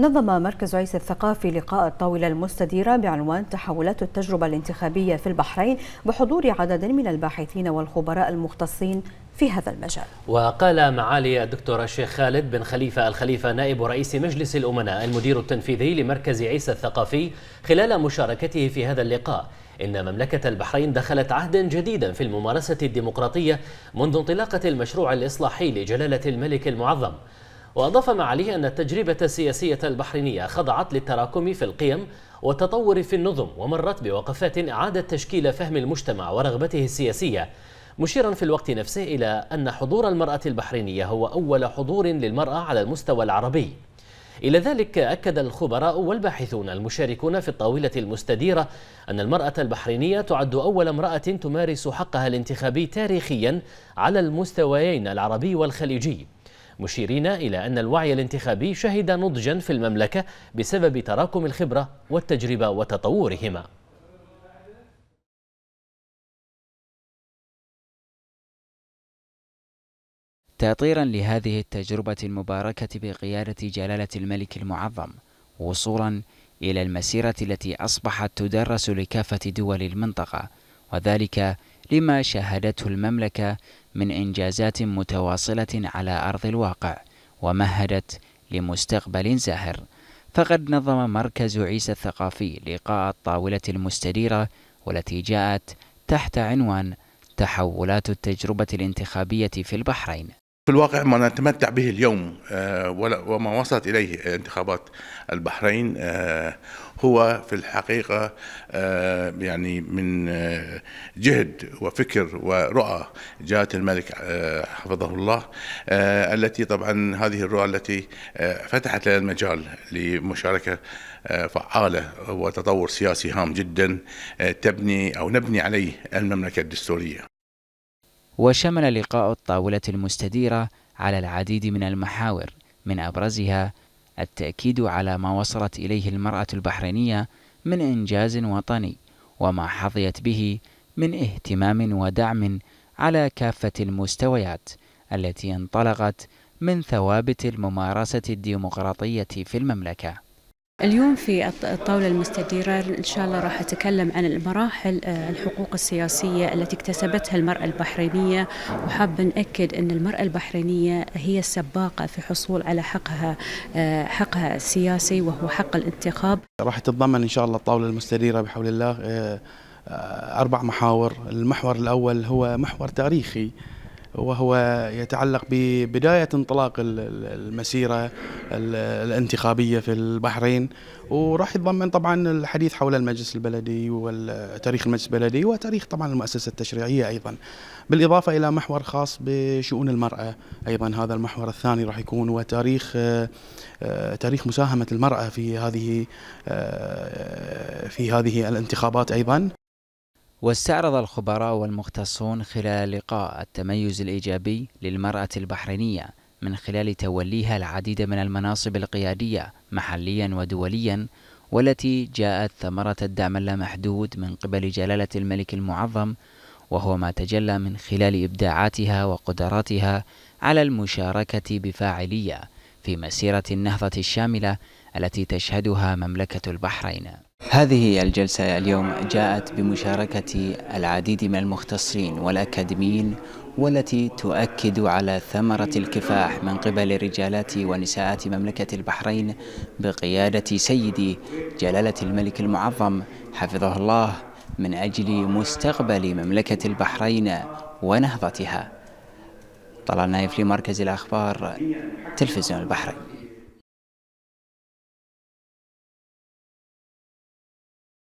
نظم مركز عيسى الثقافي لقاء الطاولة المستديرة بعنوان تحولات التجربة الانتخابية في البحرين بحضور عدد من الباحثين والخبراء المختصين في هذا المجال وقال معالي الدكتور الشيخ خالد بن خليفة الخليفة نائب رئيس مجلس الأمناء المدير التنفيذي لمركز عيسى الثقافي خلال مشاركته في هذا اللقاء إن مملكة البحرين دخلت عهدا جديدا في الممارسة الديمقراطية منذ انطلاقة المشروع الإصلاحي لجلالة الملك المعظم وأضاف معاليه أن التجربة السياسية البحرينية خضعت للتراكم في القيم والتطور في النظم ومرت بوقفات إعادة تشكيل فهم المجتمع ورغبته السياسية مشيرا في الوقت نفسه إلى أن حضور المرأة البحرينية هو أول حضور للمرأة على المستوى العربي إلى ذلك أكد الخبراء والباحثون المشاركون في الطاولة المستديرة أن المرأة البحرينية تعد أول امرأة تمارس حقها الانتخابي تاريخيا على المستويين العربي والخليجي مشيرين إلى أن الوعي الانتخابي شهد نضجا في المملكة بسبب تراكم الخبرة والتجربة وتطورهما تأطيرا لهذه التجربة المباركة بقيادة جلالة الملك المعظم وصولا إلى المسيرة التي أصبحت تدرس لكافة دول المنطقة وذلك لما شهدته المملكة من إنجازات متواصلة على أرض الواقع ومهدت لمستقبل زاهر فقد نظم مركز عيسى الثقافي لقاء الطاولة المستديرة والتي جاءت تحت عنوان تحولات التجربة الانتخابية في البحرين في الواقع ما نتمتع به اليوم آه، وما وصلت إليه انتخابات البحرين آه، هو في الحقيقة آه، يعني من آه، جهد وفكر ورؤى جاءت الملك آه، حفظه الله التي طبعا هذه الرؤى التي فتحت لنا المجال لمشاركة فعالة وتطور سياسي هام جدا تبني أو نبني عليه المملكة الدستورية وشمل لقاء الطاولة المستديرة على العديد من المحاور من أبرزها التأكيد على ما وصلت إليه المرأة البحرينية من إنجاز وطني وما حظيت به من اهتمام ودعم على كافة المستويات التي انطلقت من ثوابت الممارسة الديمقراطية في المملكة اليوم في الطاولة المستديرة إن شاء الله راح أتكلم عن المراحل آه، الحقوق السياسية التي اكتسبتها المرأة البحرينية وحاب نأكد أن المرأة البحرينية هي السباقة في حصول على حقها آه، حقها السياسي وهو حق الانتخاب راح تتضمن إن شاء الله الطاولة المستديرة بحول الله آه، أربع محاور المحور الأول هو محور تاريخي وهو يتعلق ببداية انطلاق المسيرة الانتخابية في البحرين وراح يتضمن طبعا الحديث حول المجلس البلدي وتاريخ المجلس البلدي وتاريخ طبعا المؤسسة التشريعية أيضا بالإضافة إلى محور خاص بشؤون المرأة أيضا هذا المحور الثاني راح يكون وتاريخ آه، تاريخ مساهمة المرأة في هذه آه، في هذه الانتخابات أيضا واستعرض الخبراء والمختصون خلال اللقاء التميز الإيجابي للمرأة البحرينية من خلال توليها العديد من المناصب القيادية محليا ودوليا والتي جاءت ثمرة الدعم اللامحدود من قبل جلالة الملك المعظم وهو ما تجلى من خلال إبداعاتها وقدراتها على المشاركة بفاعلية في مسيرة النهضة الشاملة التي تشهدها مملكة البحرين هذه الجلسة اليوم جاءت بمشاركة العديد من المختصين والأكاديميين والتي تؤكد على ثمرة الكفاح من قبل رجالات ونساءات مملكة البحرين بقيادة سيدي جلالة الملك المعظم حفظه الله من أجل مستقبل مملكة البحرين ونهضتها طلال نايف لمركز الأخبار تلفزيون البحرين